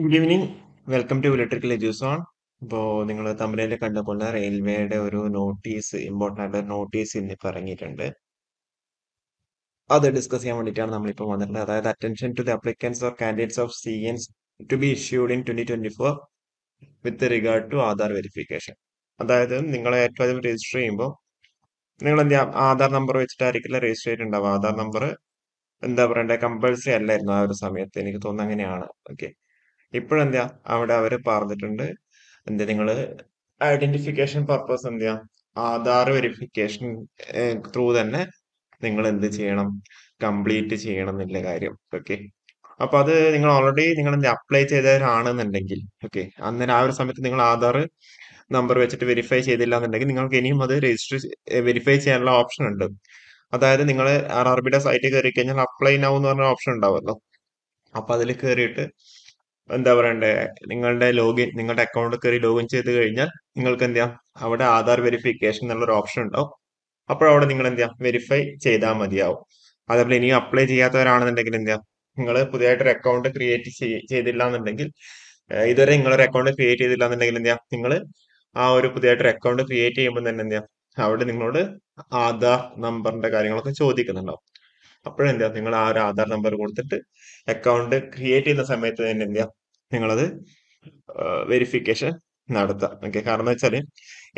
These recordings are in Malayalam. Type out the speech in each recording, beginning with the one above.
good evening welcome to electrical Eduzone ഇപ്പോൾ നിങ്ങൾ തമിഴിൽ കണ്ടപ്പോൾ റെയിൽവേയുടെ ഒരു നോട്ടീസ് ഇമ്പോർട്ടൻ്റ് ആയിട്ടുള്ള നോട്ടീസ് ഇന്നിപ്പോൾ ഇറങ്ങിയിട്ടുണ്ട് അത് ഡിസ്കസ് ചെയ്യാൻ വേണ്ടിയിട്ടാണ് നമ്മളിപ്പോൾ വന്നിട്ടുള്ളത് അതായത് attention to the applicants or candidates of CENs to be issued in twenty twenty four with regard to Aadhaar verification അതായത് നിങ്ങൾ ഏറ്റവും ആദ്യം രജിസ്റ്റർ ചെയ്യുമ്പോൾ നിങ്ങൾ എന്ത് ആധാർ നമ്പർ വെച്ചിട്ടായിരിക്കില്ല രജിസ്റ്റർ ചെയ്തിട്ടുണ്ടാവും ആധാർ നമ്പർ എന്താ പറയണ്ടേ കമ്പൾസറി അല്ലായിരുന്നു ആ ഒരു സമയത്ത് എനിക്ക് തോന്നുന്നു അങ്ങനെയാണ് ഓക്കെ ഇപ്പോഴെന്താ അവിടെ അവർ പറഞ്ഞിട്ടുണ്ട് എന്താ നിങ്ങൾ ഐഡന്റിഫിക്കേഷൻ പർപ്പസ് എന്താ ആധാർ വെരിഫിക്കേഷൻ ത്രൂ തന്നെ നിങ്ങൾ എന്ത് ചെയ്യണം കംപ്ലീറ്റ് ചെയ്യണം എന്നുള്ള കാര്യം ഓക്കെ അപ്പൊ അത് നിങ്ങൾ ഓൾറെഡി നിങ്ങൾ എന്താ അപ്ലൈ ചെയ്തവരാണെന്നുണ്ടെങ്കിൽ ഓക്കെ അന്നേരം ആ ഒരു സമയത്ത് നിങ്ങൾ ആധാർ നമ്പർ വെച്ചിട്ട് വെരിഫൈ ചെയ്തില്ല എന്നുണ്ടെങ്കിൽ നിങ്ങൾക്ക് ഇനിയും അത് രജിസ്റ്റർ വെരിഫൈ ചെയ്യാനുള്ള ഓപ്ഷൻ ഉണ്ട് അതായത് നിങ്ങൾ ആർ ആർ ബിയുടെ സൈറ്റിൽ കയറി കഴിഞ്ഞാൽ അപ്ലൈ നൗ എന്ന് പറഞ്ഞ ഓപ്ഷൻ ഉണ്ടാവുമല്ലോ അപ്പൊ അതിൽ കയറിയിട്ട് എന്താ പറയണ്ടേ നിങ്ങളുടെ ലോഗിൻ നിങ്ങളുടെ അക്കൗണ്ട് കയറി ലോഗിൻ ചെയ്ത് കഴിഞ്ഞാൽ നിങ്ങൾക്ക് എന്ത് ചെയ്യാം അവിടെ ആധാർ വെരിഫിക്കേഷൻ എന്നുള്ളൊരു ഓപ്ഷൻ ഉണ്ടാവും അപ്പോഴവിടെ നിങ്ങൾ എന്ത് ചെയ്യാം വെരിഫൈ ചെയ്താൽ മതിയാവും അതേപോലെ ഇനിയും അപ്ലൈ ചെയ്യാത്തവരാണെന്നുണ്ടെങ്കിൽ എന്ത് ചെയ്യാം നിങ്ങൾ ഒരു അക്കൗണ്ട് ക്രിയേറ്റ് ചെയ്തില്ല എന്നുണ്ടെങ്കിൽ ഇതുവരെ നിങ്ങളൊരു അക്കൗണ്ട് ക്രിയേറ്റ് ചെയ്തില്ല എന്നുണ്ടെങ്കിൽ എന്ത് ചെയ്യാം നിങ്ങൾ ആ ഒരു പുതിയതായിട്ട് ഒരു അക്കൗണ്ട് ക്രിയേറ്റ് ചെയ്യുമ്പോൾ തന്നെ എന്ത് ചെയ്യാം അവിടെ നിങ്ങളോട് ആധാർ നമ്പറിന്റെ കാര്യങ്ങളൊക്കെ ചോദിക്കുന്നുണ്ടാവും അപ്പോഴെന്താ നിങ്ങൾ ആ ഒരു ആധാർ നമ്പർ കൊടുത്തിട്ട് അക്കൗണ്ട് ക്രിയേറ്റ് ചെയ്യുന്ന സമയത്ത് തന്നെ എന്ത് ചെയ്യാം നിങ്ങളത് വെരിഫിക്കേഷൻ നടത്താം ഓക്കെ കാരണം എന്ന് വെച്ചാൽ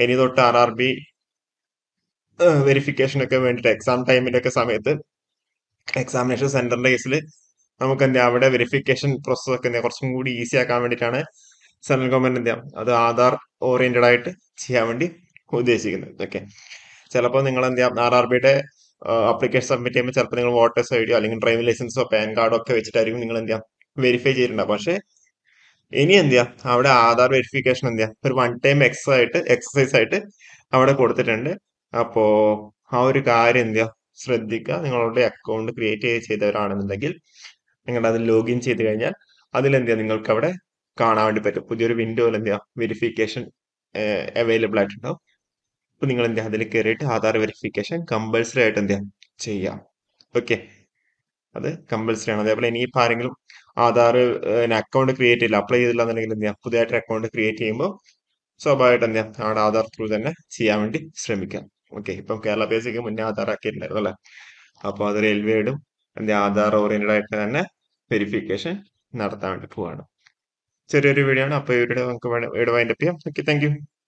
ഇനി തൊട്ട് ആർ ആർ ബി വെരിഫിക്കേഷനൊക്കെ വേണ്ടിട്ട് എക്സാം ടൈമിന്റെ ഒക്കെ സമയത്ത് എക്സാമിനേഷൻ സെന്ററിന്റെ കേസിൽ നമുക്ക് എന്താ അവിടെ വെരിഫിക്കേഷൻ പ്രോസസ് ഒക്കെ എന്താ കുറച്ചും കൂടി ഈസി ആക്കാൻ വേണ്ടിയിട്ടാണ് സെൻട്രൽ ഗവൺമെന്റ് എന്ത് അത് ആധാർ ഓറിയന്റഡ് ആയിട്ട് ചെയ്യാൻ വേണ്ടി ഉദ്ദേശിക്കുന്നത് ഓക്കെ ചിലപ്പോൾ നിങ്ങൾ എന്ത് ചെയ്യാം ആർ ആർ ബിയുടെ അപ്ലിക്കേഷൻ സബ്മിറ്റ് ചെയ്യുമ്പോൾ ചിലപ്പോൾ നിങ്ങൾ വോട്ടേഴ്സ് ഐ ഡിയോ അല്ലെങ്കിൽ ഡ്രൈവിംഗ് ലൈസൻസോ പാൻ കാർഡോ ഒക്കെ വെച്ചിട്ടായിരിക്കും നിങ്ങൾ എന്ത് ചെയ്യാം വെരിഫൈ ചെയ്തിട്ടുണ്ടാവും പക്ഷേ ഇനി എന്ത് ചെയ്യാം അവിടെ ആധാർ വെരിഫിക്കേഷൻ എന്ത് ചെയ്യാം ഒരു വൺ ടൈം എക്സ ആയിട്ട് എക്സസൈസ് ആയിട്ട് അവിടെ കൊടുത്തിട്ടുണ്ട് അപ്പോ ആ ഒരു കാര്യം എന്ത് ചെയ്യാം ശ്രദ്ധിക്കുക നിങ്ങളുടെ അക്കൗണ്ട് ക്രിയേറ്റ് ചെയ്തവരാണെന്നുണ്ടെങ്കിൽ നിങ്ങളുടെ അതിൽ ലോഗിൻ ചെയ്ത് കഴിഞ്ഞാൽ അതിലെന്ത് ചെയ്യാം നിങ്ങൾക്ക് അവിടെ കാണാൻ വേണ്ടി പറ്റും പുതിയൊരു വിൻഡോയിൽ എന്ത് ചെയ്യാം വെരിഫിക്കേഷൻ അവൈലബിൾ ആയിട്ടുണ്ടാവും അപ്പൊ നിങ്ങൾ എന്ത് അതിൽ കയറിയിട്ട് ആധാർ വെരിഫിക്കേഷൻ കമ്പൾസറി ആയിട്ട് എന്ത് ചെയ്യാം ചെയ്യാം ഓക്കെ അത് കമ്പൾസറി ആണ് അതേപോലെ ഇനിയിപ്പോൾ ആരെങ്കിലും ആധാർ അക്കൗണ്ട് ക്രിയേറ്റ് ചെയ്യില്ല അപ്ലൈ ചെയ്തില്ല എന്നുണ്ടെങ്കിൽ എന്ത് ചെയ്യാം പുതിയതായിട്ട് അക്കൗണ്ട് ക്രിയേറ്റ് ചെയ്യുമ്പോൾ സ്വാഭാവികമായിട്ട് എന്ത് ചെയ്യാം ആധാർ ത്രൂ തന്നെ ചെയ്യാൻ വേണ്ടി ശ്രമിക്കാം ഓക്കെ ഇപ്പം കേരള പേസിക്ക് മുന്നേ ആധാർ ആക്കിയിട്ടുണ്ടായിരുന്നു അല്ലേ അപ്പോൾ അത് റെയിൽവേയിടും എന്ത് ആധാർ ഓറിയന്റഡ് ആയിട്ട് തന്നെ വെരിഫിക്കേഷൻ നടത്താൻ വേണ്ടി പോവാണ് ചെറിയൊരു വീഡിയോ ആണ് അപ്പോൾ ഇവരുടെ നമുക്ക് ഇവിടെ വൈൻഡപ്പ് ചെയ്യാം ഓക്കെ താങ്ക്